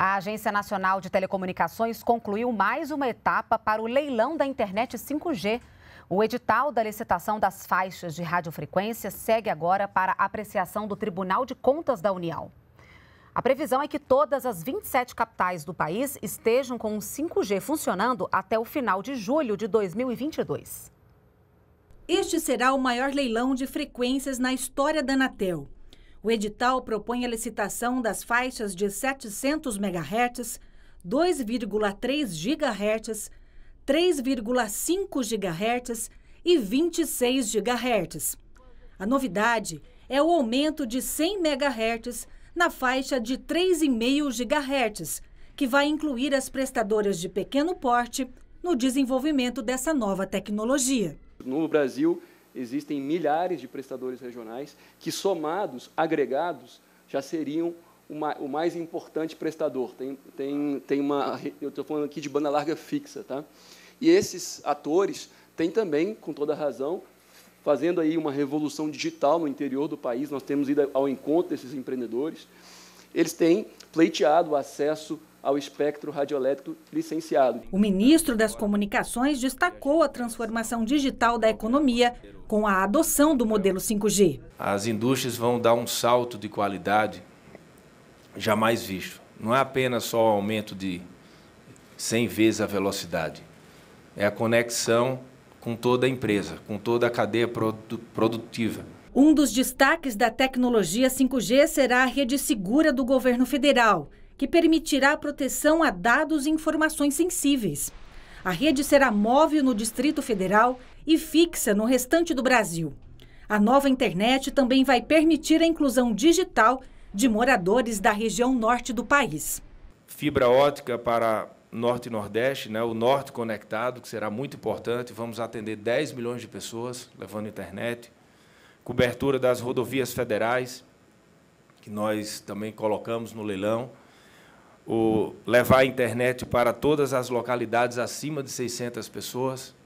A Agência Nacional de Telecomunicações concluiu mais uma etapa para o leilão da internet 5G. O edital da licitação das faixas de radiofrequência segue agora para apreciação do Tribunal de Contas da União. A previsão é que todas as 27 capitais do país estejam com o 5G funcionando até o final de julho de 2022. Este será o maior leilão de frequências na história da Anatel. O edital propõe a licitação das faixas de 700 MHz, 2,3 GHz, 3,5 GHz e 26 GHz. A novidade é o aumento de 100 MHz na faixa de 3,5 GHz, que vai incluir as prestadoras de pequeno porte no desenvolvimento dessa nova tecnologia. No Brasil, existem milhares de prestadores regionais que, somados, agregados, já seriam uma, o mais importante prestador. Tem, tem, tem uma, eu estou falando aqui de banda larga fixa, tá? E esses atores têm também, com toda razão, fazendo aí uma revolução digital no interior do país. Nós temos ido ao encontro desses empreendedores. Eles têm pleiteado acesso ao espectro radioelétrico licenciado. O ministro das Comunicações destacou a transformação digital da economia com a adoção do modelo 5G. As indústrias vão dar um salto de qualidade jamais visto. Não é apenas só o aumento de 100 vezes a velocidade, é a conexão com toda a empresa, com toda a cadeia produtiva. Um dos destaques da tecnologia 5G será a rede segura do governo federal que permitirá a proteção a dados e informações sensíveis. A rede será móvel no Distrito Federal e fixa no restante do Brasil. A nova internet também vai permitir a inclusão digital de moradores da região norte do país. Fibra ótica para norte e nordeste, né? o norte conectado, que será muito importante. Vamos atender 10 milhões de pessoas levando internet. Cobertura das rodovias federais, que nós também colocamos no leilão o levar a internet para todas as localidades acima de 600 pessoas.